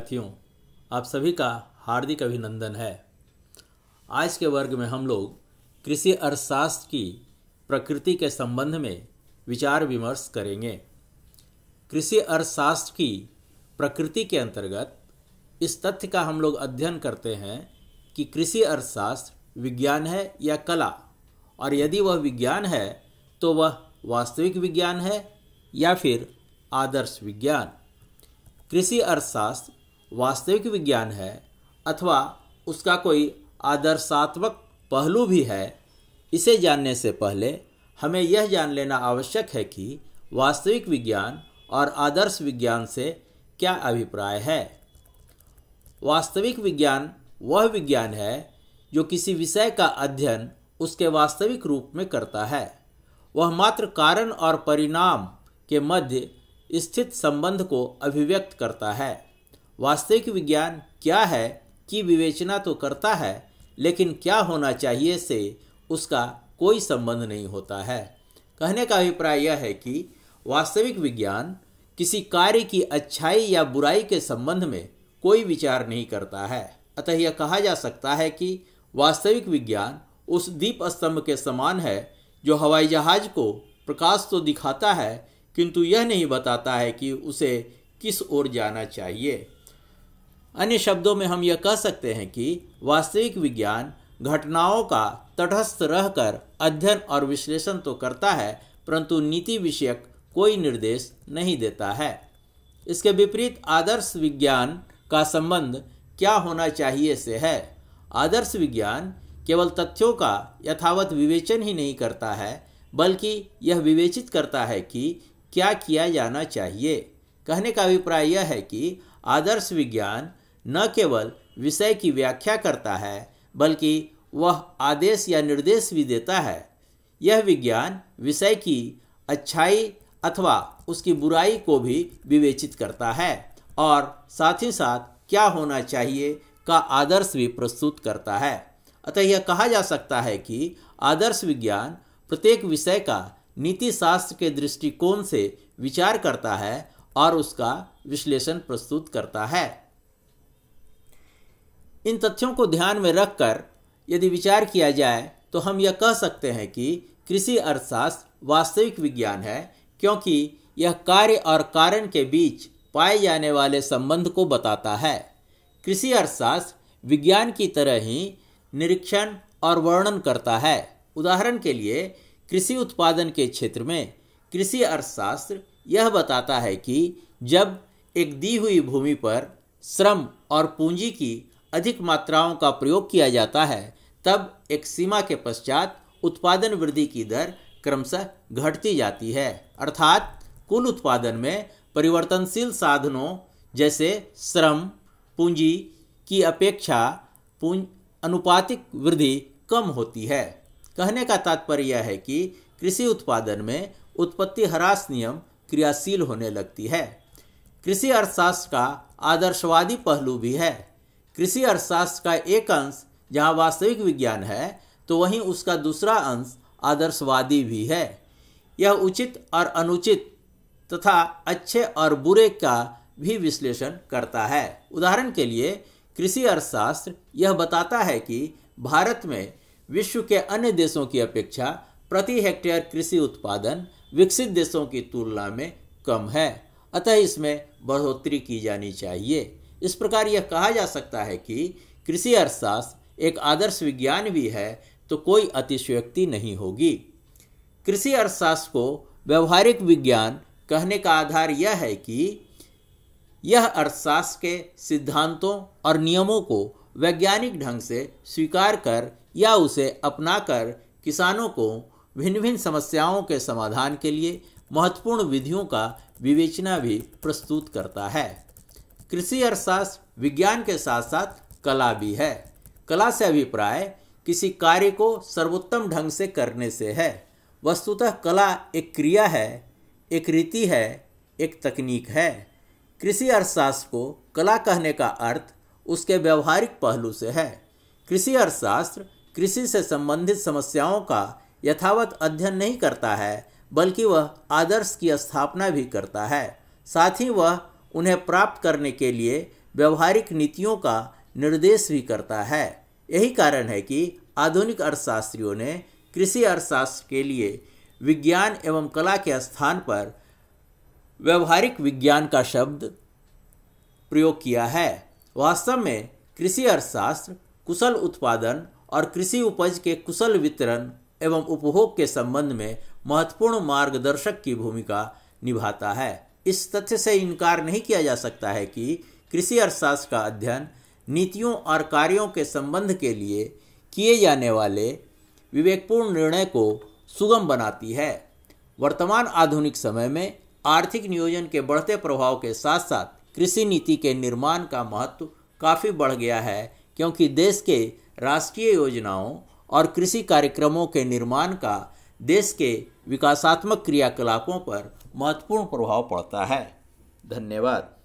साथियों आप सभी का हार्दिक अभिनंदन है आज के वर्ग में हम लोग कृषि अर्थशास्त्र की प्रकृति के संबंध में विचार विमर्श करेंगे कृषि अर्थशास्त्र की प्रकृति के अंतर्गत इस तथ्य का हम लोग अध्ययन करते हैं कि कृषि अर्थशास्त्र विज्ञान है या कला और यदि वह विज्ञान है तो वह वास्तविक विज्ञान है या फिर आदर्श विज्ञान कृषि अर्थशास्त्र वास्तविक विज्ञान है अथवा उसका कोई आदर्शात्मक पहलू भी है इसे जानने से पहले हमें यह जान लेना आवश्यक है कि वास्तविक विज्ञान और आदर्श विज्ञान से क्या अभिप्राय है वास्तविक विज्ञान वह विज्ञान है जो किसी विषय का अध्ययन उसके वास्तविक रूप में करता है वह मात्र कारण और परिणाम के मध्य स्थित संबंध को अभिव्यक्त करता है वास्तविक विज्ञान क्या है की विवेचना तो करता है लेकिन क्या होना चाहिए से उसका कोई संबंध नहीं होता है कहने का अभिप्राय यह है कि वास्तविक विज्ञान किसी कार्य की अच्छाई या बुराई के संबंध में कोई विचार नहीं करता है अतः यह कहा जा सकता है कि वास्तविक विज्ञान उस दीप स्तंभ के समान है जो हवाई जहाज को प्रकाश तो दिखाता है किंतु यह नहीं बताता है कि उसे किस ओर जाना चाहिए अन्य शब्दों में हम यह कह सकते हैं कि वास्तविक विज्ञान घटनाओं का तटस्थ रहकर अध्ययन और विश्लेषण तो करता है परंतु नीति विषयक कोई निर्देश नहीं देता है इसके विपरीत आदर्श विज्ञान का संबंध क्या होना चाहिए से है आदर्श विज्ञान केवल तथ्यों का यथावत विवेचन ही नहीं करता है बल्कि यह विवेचित करता है कि क्या किया जाना चाहिए कहने का अभिप्राय यह है कि आदर्श विज्ञान न केवल विषय की व्याख्या करता है बल्कि वह आदेश या निर्देश भी देता है यह विज्ञान विषय की अच्छाई अथवा उसकी बुराई को भी विवेचित करता है और साथ ही साथ क्या होना चाहिए का आदर्श भी प्रस्तुत करता है अतः यह कहा जा सकता है कि आदर्श विज्ञान प्रत्येक विषय का नीति शास्त्र के दृष्टिकोण से विचार करता है और उसका विश्लेषण प्रस्तुत करता है इन तथ्यों को ध्यान में रखकर यदि विचार किया जाए तो हम यह कह सकते हैं कि कृषि अर्थशास्त्र वास्तविक विज्ञान है क्योंकि यह कार्य और कारण के बीच पाए जाने वाले संबंध को बताता है कृषि अर्थशास्त्र विज्ञान की तरह ही निरीक्षण और वर्णन करता है उदाहरण के लिए कृषि उत्पादन के क्षेत्र में कृषि अर्थशास्त्र यह बताता है कि जब एक दी हुई भूमि पर श्रम और पूंजी की अधिक मात्राओं का प्रयोग किया जाता है तब एक सीमा के पश्चात उत्पादन वृद्धि की दर क्रमशः घटती जाती है अर्थात कुल उत्पादन में परिवर्तनशील साधनों जैसे श्रम पूंजी की अपेक्षा पूंज अनुपातिक वृद्धि कम होती है कहने का तात्पर्य यह है कि कृषि उत्पादन में उत्पत्ति ह्रास नियम क्रियाशील होने लगती है कृषि अर्थशास्त्र का आदर्शवादी पहलू भी है कृषि अर्थशास्त्र का एक अंश जहाँ वास्तविक विज्ञान है तो वहीं उसका दूसरा अंश आदर्शवादी भी है यह उचित और अनुचित तथा अच्छे और बुरे का भी विश्लेषण करता है उदाहरण के लिए कृषि अर्थशास्त्र यह बताता है कि भारत में विश्व के अन्य देशों की अपेक्षा प्रति हेक्टेयर कृषि उत्पादन विकसित देशों की तुलना में कम है अतः इसमें बढ़ोतरी की जानी चाहिए इस प्रकार यह कहा जा सकता है कि कृषि अर्थशास्त्र एक आदर्श विज्ञान भी है तो कोई अतिशयोक्ति नहीं होगी कृषि अर्थशास्त्र को व्यवहारिक विज्ञान कहने का आधार यह है कि यह अर्थशास्त्र के सिद्धांतों और नियमों को वैज्ञानिक ढंग से स्वीकार कर या उसे अपनाकर किसानों को भिन्न भिन्न समस्याओं के समाधान के लिए महत्वपूर्ण विधियों का विवेचना भी प्रस्तुत करता है कृषि अर्थशास्त्र विज्ञान के साथ साथ कला भी है कला से अभिप्राय किसी कार्य को सर्वोत्तम ढंग से करने से है वस्तुतः कला एक क्रिया है एक रीति है एक तकनीक है कृषि अर्थशास्त्र को कला कहने का अर्थ उसके व्यवहारिक पहलू से है कृषि अर्थशास्त्र कृषि से संबंधित समस्याओं का यथावत अध्ययन नहीं करता है बल्कि वह आदर्श की स्थापना भी करता है साथ ही वह उन्हें प्राप्त करने के लिए व्यवहारिक नीतियों का निर्देश भी करता है यही कारण है कि आधुनिक अर्थशास्त्रियों ने कृषि अर्थशास्त्र के लिए विज्ञान एवं कला के स्थान पर व्यवहारिक विज्ञान का शब्द प्रयोग किया है वास्तव में कृषि अर्थशास्त्र कुशल उत्पादन और कृषि उपज के कुशल वितरण एवं उपभोग के संबंध में महत्वपूर्ण मार्गदर्शक की भूमिका निभाता है इस तथ्य से इनकार नहीं किया जा सकता है कि कृषि अर्थशास्त्र का अध्ययन नीतियों और कार्यों के संबंध के लिए किए जाने वाले विवेकपूर्ण निर्णय को सुगम बनाती है वर्तमान आधुनिक समय में आर्थिक नियोजन के बढ़ते प्रभाव के साथ साथ कृषि नीति के निर्माण का महत्व काफ़ी बढ़ गया है क्योंकि देश के राष्ट्रीय योजनाओं और कृषि कार्यक्रमों के निर्माण का देश के विकासात्मक क्रियाकलापों पर महत्वपूर्ण प्रभाव पड़ता है धन्यवाद